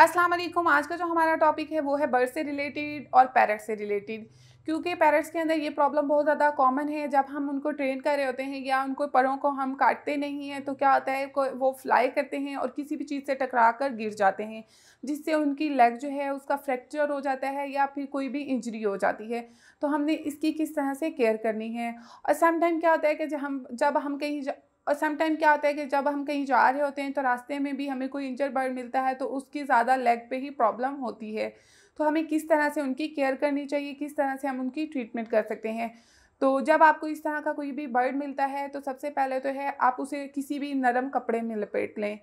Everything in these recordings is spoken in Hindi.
अस्सलाम वालेकुम आज का जो हमारा टॉपिक है वो है बर्ड से रिलेटेड और पैरट से रिलेटेड क्योंकि पैरट्स के अंदर ये प्रॉब्लम बहुत ज़्यादा कॉमन है जब हम उनको ट्रेन कर रहे होते हैं या उनको पड़ों को हम काटते नहीं हैं तो क्या होता है वो फ्लाई करते हैं और किसी भी चीज़ से टकरा कर गिर जाते हैं जिससे उनकी लेग जो है उसका फ्रैक्चर हो जाता है या फिर कोई भी इंजरी हो जाती है तो हमने इसकी किस तरह से केयर करनी है और समटाइम क्या होता है कि जब हम जब हम कहीं और समटाइम क्या होता है कि जब हम कहीं जा रहे होते हैं तो रास्ते में भी हमें कोई इंजर बर्ड मिलता है तो उसकी ज़्यादा लेग पे ही प्रॉब्लम होती है तो हमें किस तरह से उनकी केयर करनी चाहिए किस तरह से हम उनकी ट्रीटमेंट कर सकते हैं तो जब आपको इस तरह का कोई भी बर्ड मिलता है तो सबसे पहले तो है आप उसे किसी भी नरम कपड़े में लपेट लें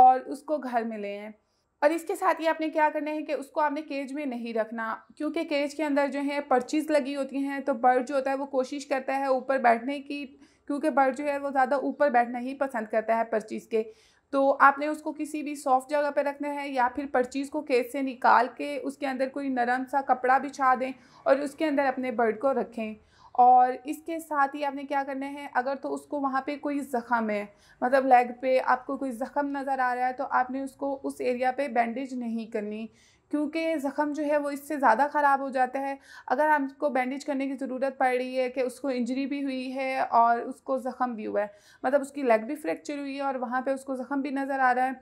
और उसको घर में लें और इसके साथ ही आपने क्या करना है कि उसको आपने केज में नहीं रखना क्योंकि केज के अंदर जो है पर्चीज़ लगी होती हैं तो बर्ड जो होता है वो कोशिश करता है ऊपर बैठने की क्योंकि बर्ड जो है वो ज़्यादा ऊपर बैठना ही पसंद करता है परचीज़ के तो आपने उसको किसी भी सॉफ्ट जगह पर रखना है या फिर परचीज़ को केस से निकाल के उसके अंदर कोई नरम सा कपड़ा बिछा दें और उसके अंदर अपने बर्ड को रखें और इसके साथ ही आपने क्या करना है अगर तो उसको वहाँ पे कोई ज़ख़म है मतलब लेग पे आपको कोई ज़ख़म नज़र आ रहा है तो आपने उसको उस एरिया पे बैंडेज नहीं करनी क्योंकि ज़ख़म जो है वो इससे ज़्यादा ख़राब हो जाता है अगर हमको बैंडेज करने की ज़रूरत पड़ रही है कि उसको इंजरी भी हुई है और उसको ज़ख़म भी हुआ है मतलब उसकी लेग भी फ्रैक्चर हुई है और वहाँ पर उसको ज़ख़म भी नज़र आ रहा है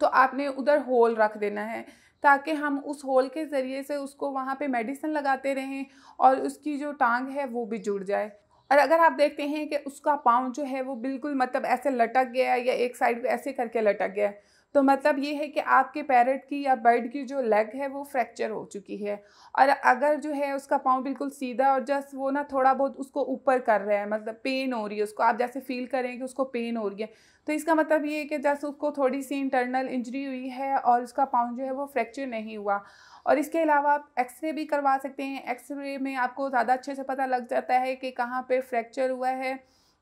तो आपने उधर होल रख देना है ताकि हम उस होल के ज़रिए से उसको वहाँ पे मेडिसिन लगाते रहें और उसकी जो टांग है वो भी जुड़ जाए और अगर आप देखते हैं कि उसका पाँव जो है वो बिल्कुल मतलब ऐसे लटक गया या एक साइड ऐसे करके लटक गया तो मतलब ये है कि आपके पैरट की या बर्ड की जो लेग है वो फ्रैक्चर हो चुकी है और अगर जो है उसका पाँव बिल्कुल सीधा और जस्ट वो ना थोड़ा बहुत उसको ऊपर कर रहा है मतलब पेन हो रही है उसको आप जैसे फील करें कि उसको पेन हो रही है तो इसका मतलब ये है कि जैसे उसको थोड़ी सी इंटरनल इंजरी हुई है और उसका पाँव जो है वो फ्रैक्चर नहीं हुआ और इसके अलावा आप एक्सरे भी करवा सकते हैं एक्सरे में आपको ज़्यादा अच्छे से पता लग जाता है कि कहाँ पर फ्रैक्चर हुआ है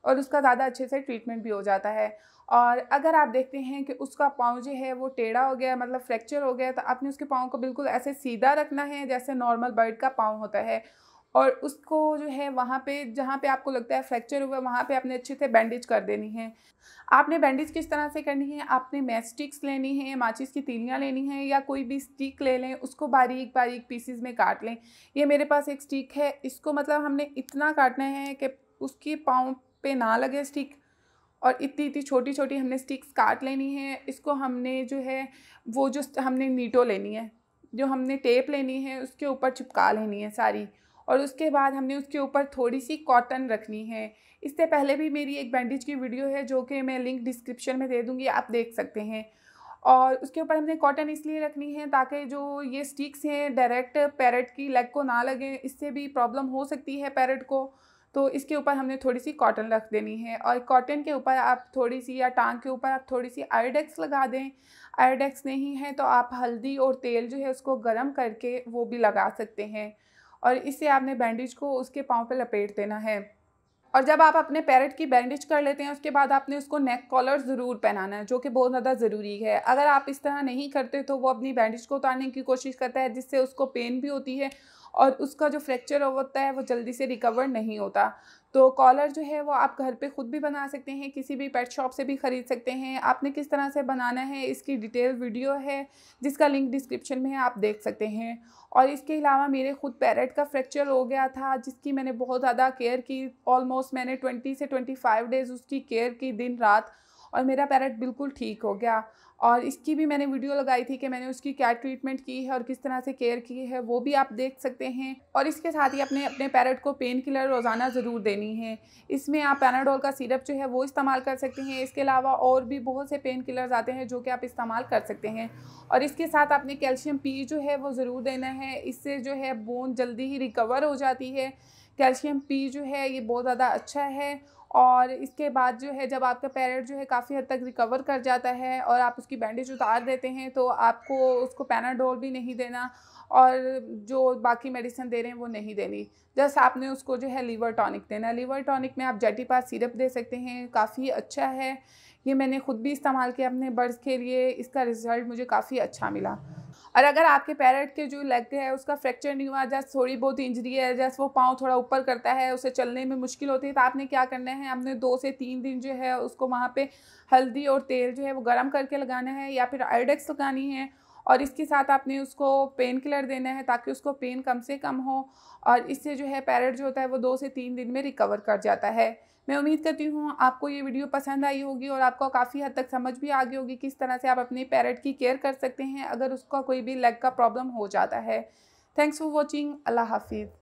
और उसका ज़्यादा अच्छे से ट्रीटमेंट भी हो जाता है और अगर आप देखते हैं कि उसका पाँव जो है वो टेढ़ा हो गया मतलब फ्रैक्चर हो गया तो आपने उसके पाँव को बिल्कुल ऐसे सीधा रखना है जैसे नॉर्मल बर्ड का पाँव होता है और उसको जो है वहाँ पे जहाँ पे आपको लगता है फ्रैक्चर हुआ वहाँ पे आपने अच्छे से बैंडेज कर देनी है आपने बैंडेज किस तरह से करनी है आपने मैस्टिक्स लेनी है माचिस की तीलियाँ लेनी है या कोई भी स्टिक ले लें उसको बारीक बारीक पीसीज में काट लें ये मेरे पास एक स्टिक है इसको मतलब हमने इतना काटना है कि उसके पाँव पे ना लगे स्टिक और इतनी इतनी छोटी छोटी हमने स्टिक्स काट लेनी है इसको हमने जो है वो जो हमने नीटो लेनी है जो हमने टेप लेनी है उसके ऊपर चिपका लेनी है सारी और उसके बाद हमने उसके ऊपर थोड़ी सी कॉटन रखनी है इससे पहले भी मेरी एक बैंडेज की वीडियो है जो कि मैं लिंक डिस्क्रिप्शन में दे दूँगी आप देख सकते हैं और उसके ऊपर हमने कॉटन इसलिए रखनी है ताकि जो ये स्टिक्स हैं डायरेक्ट पैरट की लेग को ना लगे इससे भी प्रॉब्लम हो सकती है पैरट को तो इसके ऊपर हमने थोड़ी सी कॉटन रख देनी है और कॉटन के ऊपर आप थोड़ी सी या टांग के ऊपर आप थोड़ी सी आयोडेक्स लगा दें आयोडेक्स नहीं है तो आप हल्दी और तेल जो है उसको गर्म करके वो भी लगा सकते हैं और इससे आपने बैंडेज को उसके पाँव पर लपेट देना है और जब आप अपने पैरेट की बैंडेज कर लेते हैं उसके बाद आपने उसको नेक कॉलर ज़रूर पहनाना है जो कि बहुत ज़्यादा ज़रूरी है अगर आप इस तरह नहीं करते तो वो अपनी बैंडेज को उतारने की कोशिश करता है जिससे उसको पेन भी होती है और उसका जो फ्रैक्चर होता है वो जल्दी से रिकवर नहीं होता तो कॉलर जो है वो आप घर पे ख़ुद भी बना सकते हैं किसी भी पेट शॉप से भी ख़रीद सकते हैं आपने किस तरह से बनाना है इसकी डिटेल वीडियो है जिसका लिंक डिस्क्रिप्शन में है आप देख सकते हैं और इसके अलावा मेरे ख़ुद पैरेट का फ्रैक्चर हो गया था जिसकी मैंने बहुत ज़्यादा केयर की ऑलमोस्ट मैंने ट्वेंटी से ट्वेंटी फाइव डेज़ उसकी केयर की दिन रात और मेरा पैरट बिल्कुल ठीक हो गया और इसकी भी मैंने वीडियो लगाई थी कि मैंने उसकी क्या ट्रीटमेंट की है और किस तरह से केयर की है वो भी आप देख सकते हैं और इसके साथ ही अपने अपने पैरट को पेन किलर रोज़ाना ज़रूर देनी है इसमें आप पैनाडोल का सिरप जो है वो इस्तेमाल कर सकते हैं इसके अलावा और भी बहुत से पेन किलर्स आते हैं जो कि आप इस्तेमाल कर सकते हैं और इसके साथ आपने कैल्शियम पी जो है वो ज़रूर देना है इससे जो है बोन जल्दी ही रिकवर हो जाती है कैल्शियम पी जो है ये बहुत ज़्यादा अच्छा है और इसके बाद जो है जब आपका पैरट जो है काफ़ी हद तक रिकवर कर जाता है और आप उसकी बैंडेज उतार देते हैं तो आपको उसको पैनाडोल भी नहीं देना और जो बाकी मेडिसिन दे रहे हैं वो नहीं देनी जस्ट आपने उसको जो है लीवर टॉनिक देना लीवर टॉनिक में आप जेटी पास सिरप दे सकते हैं काफ़ी अच्छा है ये मैंने ख़ुद भी इस्तेमाल किया अपने बर्ड्स के लिए इसका रिज़ल्ट मुझे काफ़ी अच्छा मिला और अगर आपके पैरट के जो लेग है उसका फ्रैक्चर नहीं हुआ जैसे थोड़ी बहुत इंजरी है जैसे वो पाँव थोड़ा ऊपर करता है उसे चलने में मुश्किल होती है तो आपने क्या करना है आपने दो से तीन दिन जो है उसको वहाँ पर हल्दी और तेल जो है वो गर्म करके लगाना है या फिर आयोडेक्स लगानी है और इसके साथ आपने उसको पेन किलर देना है ताकि उसको पेन कम से कम हो और इससे जो है पैरट जो होता है वो दो से तीन दिन में रिकवर कर जाता है मैं उम्मीद करती हूँ आपको ये वीडियो पसंद आई होगी और आपको काफ़ी हद तक समझ भी आ गई होगी किस तरह से आप अपने पैरट की केयर कर सकते हैं अगर उसका कोई भी लेग का प्रॉब्लम हो जाता है थैंक्स फॉर वॉचिंग अल्लाह हाफिज़